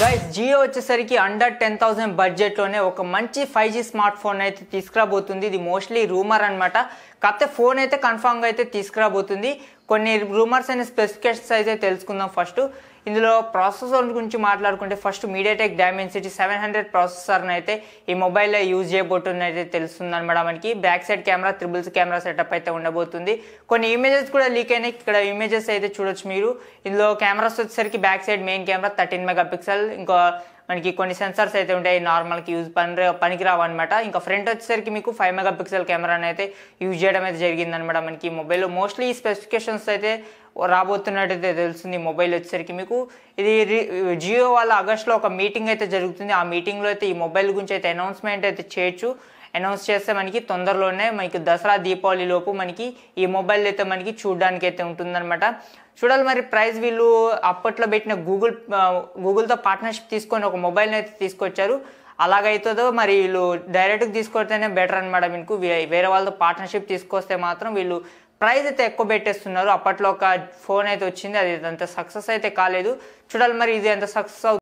guys Jio వచ్చేసరికి under ten thousand బడ్జెట్లోనే ఒక మంచి ఫైవ్ జీ స్మార్ట్ ఫోన్ అయితే తీసుకురాబోతుంది ఇది మోస్ట్లీ రూమర్ అనమాట కాకపోతే ఫోన్ అయితే కన్ఫామ్గా అయితే తీసుకురాబోతుంది కొన్ని రూమర్స్ అనే స్పెసిఫికేషన్స్ అయితే తెలుసుకుందాం ఫస్ట్ ఇందులో ప్రాసెసర్ గురించి మాట్లాడుకుంటే first MediaTek Dimensity seven hundred ప్రాసెసర్ని అయితే ఈ మొబైల్లో యూజ్ చేయబోతుంది అయితే తెలుస్తుంది అనమాట మనకి back side camera triples camera setup అయితే ఉండబోతుంది కొన్ని ఇమేజెస్ కూడా లీక్ అయినాయి ఇక్కడ ఇమేజెస్ అయితే చూడొచ్చు మీరు ఇందులో కెమెరాస్ వచ్చేసరికి back side main camera thirteen mega pixel ఇంకో మనకి కొన్ని సెన్సార్స్ అయితే ఉంటాయి నార్మల్కి యూజ్ పని పనికి రావన్నమాట ఇంకా ఫ్రంట్ వచ్చేసరికి మీకు ఫైవ్ మెగా పిక్సెల్ కెమెరాని అయితే యూజ్ చేయడం అయితే జరిగిందనమాట మనకి మొబైల్లో మోస్ట్లీ ఈ స్పెసిఫికేషన్స్ అయితే రాబోతున్నట్టయితే తెలుస్తుంది మొబైల్ వచ్చేసరికి మీకు ఇది జియో వాళ్ళ ఆగస్ట్లో ఒక మీటింగ్ అయితే జరుగుతుంది ఆ మీటింగ్లో అయితే ఈ మొబైల్ గురించి అయితే అనౌన్స్మెంట్ అయితే చేయొచ్చు అనౌన్స్ చేస్తే మనకి తొందరలోనే మనకి దసరా దీపావళి లోపు మనకి ఈ మొబైల్ అయితే మనకి చూడడానికి అయితే ఉంటుందన్నమాట చూడాలి మరి ప్రైజ్ వీళ్ళు అప్పట్లో పెట్టిన గూగుల్ గూగుల్తో పార్ట్నర్షిప్ తీసుకొని ఒక మొబైల్ని అయితే తీసుకొచ్చారు అలాగైతుందో మరి వీళ్ళు డైరెక్ట్గా తీసుకొస్తేనే బెటర్ అనమాట మీకు వేరే వాళ్ళతో పార్ట్నర్షిప్ తీసుకొస్తే మాత్రం వీళ్ళు ప్రైజ్ అయితే ఎక్కువ పెట్టేస్తున్నారు అప్పట్లో ఒక ఫోన్ అయితే వచ్చింది అది అంత సక్సెస్ అయితే కాలేదు చూడాలి మరి ఇది ఎంత సక్సెస్ అవుతుంది